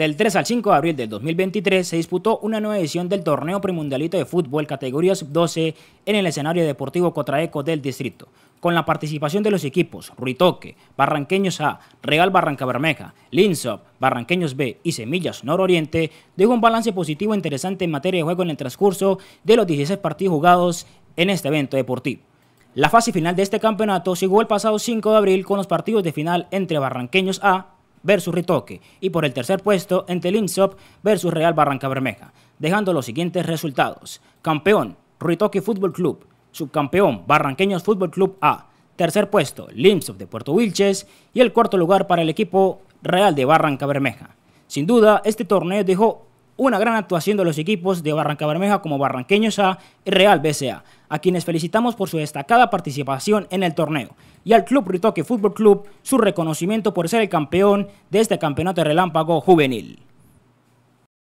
Del 3 al 5 de abril del 2023 se disputó una nueva edición del torneo premundialito de fútbol categoría sub-12 en el escenario deportivo Cotraeco del distrito, con la participación de los equipos Ruitoque, Barranqueños A, Real Barranca Bermeja, Linsop, Barranqueños B y Semillas Nororiente, dejó un balance positivo e interesante en materia de juego en el transcurso de los 16 partidos jugados en este evento deportivo. La fase final de este campeonato llegó el pasado 5 de abril con los partidos de final entre Barranqueños A versus Ritoque y por el tercer puesto entre Linsop versus Real Barranca Bermeja, dejando los siguientes resultados. Campeón, Ritoque Fútbol Club. Subcampeón, Barranqueños Fútbol Club A. Tercer puesto, Linsop de Puerto Wilches. Y el cuarto lugar para el equipo Real de Barranca Bermeja. Sin duda, este torneo dejó una gran actuación de los equipos de Barranca Bermeja como Barranqueños A y Real BCA a quienes felicitamos por su destacada participación en el torneo, y al Club Ritoque Fútbol Club su reconocimiento por ser el campeón de este campeonato relámpago juvenil.